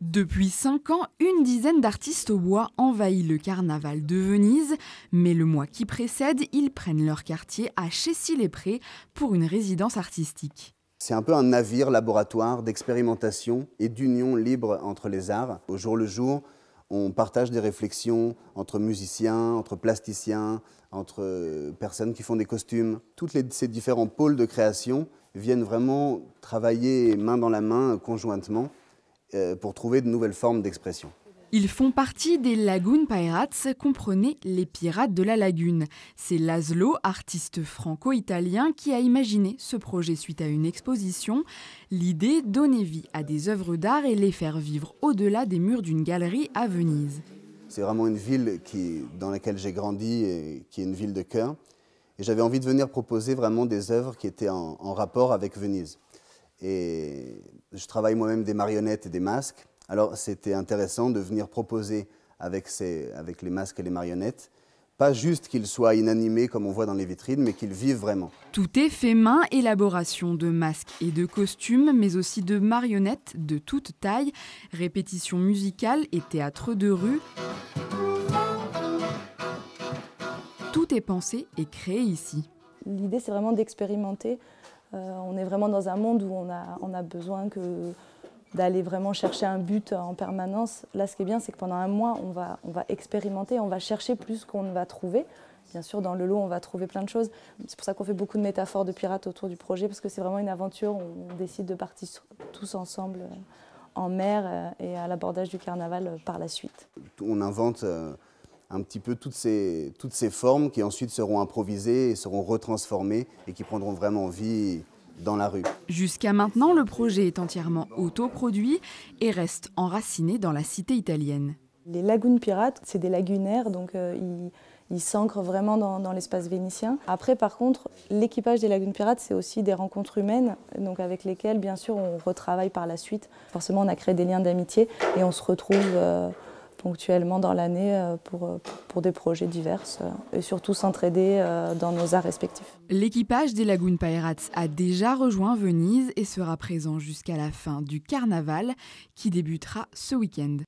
Depuis cinq ans, une dizaine d'artistes au bois envahit le carnaval de Venise, mais le mois qui précède, ils prennent leur quartier à Chessy-les-Prés pour une résidence artistique. C'est un peu un navire laboratoire d'expérimentation et d'union libre entre les arts. Au jour le jour, on partage des réflexions entre musiciens, entre plasticiens, entre euh, personnes qui font des costumes. Toutes ces différents pôles de création viennent vraiment travailler main dans la main euh, conjointement euh, pour trouver de nouvelles formes d'expression. Ils font partie des Lagoon Pirates, comprenez les pirates de la lagune. C'est Laszlo, artiste franco-italien, qui a imaginé ce projet suite à une exposition. L'idée, donner vie à des œuvres d'art et les faire vivre au-delà des murs d'une galerie à Venise. C'est vraiment une ville dans laquelle j'ai grandi et qui est une ville de cœur. Et j'avais envie de venir proposer vraiment des œuvres qui étaient en rapport avec Venise. Et je travaille moi-même des marionnettes et des masques. Alors c'était intéressant de venir proposer avec, ces, avec les masques et les marionnettes pas juste qu'ils soient inanimés comme on voit dans les vitrines, mais qu'ils vivent vraiment. Tout est fait main, élaboration de masques et de costumes, mais aussi de marionnettes de toute taille, répétitions musicales et théâtre de rue. Tout est pensé et créé ici. L'idée, c'est vraiment d'expérimenter euh, on est vraiment dans un monde où on a, besoin d'aller vraiment chercher un but en permanence. Là, ce qui est bien, c'est que pendant un mois, on va, expérimenter, on va chercher plus qu'on ne va trouver. Bien sûr, dans le lot, on va trouver plein de choses. C'est pour ça qu'on fait beaucoup de métaphores de pirates autour du projet, parce que c'est vraiment une aventure. On décide de partir tous ensemble euh, en mer euh, et à l'abordage du carnaval par la suite. On invente un petit peu toutes ces, toutes ces formes qui ensuite seront improvisées et seront retransformées et qui prendront vraiment vie dans la rue. Jusqu'à maintenant, le projet est entièrement autoproduit et reste enraciné dans la cité italienne. Les lagunes pirates, c'est des lagunaires, donc euh, ils s'ancrent vraiment dans, l'espace vénitien. Après, par contre, l'équipage des Lagunes Pirates, c'est aussi des rencontres humaines, donc avec lesquelles, bien sûr, on retravaille par la suite. Forcément, on a créé des liens d'amitié et on se retrouve. Euh, ponctuellement dans l'année euh, euh, pour, des projets divers euh, et surtout s'entraider dans nos arts respectifs. L'équipage des Lagoon Pirates a déjà rejoint Venise et sera présent jusqu'à la fin du carnaval qui débutera ce week-end.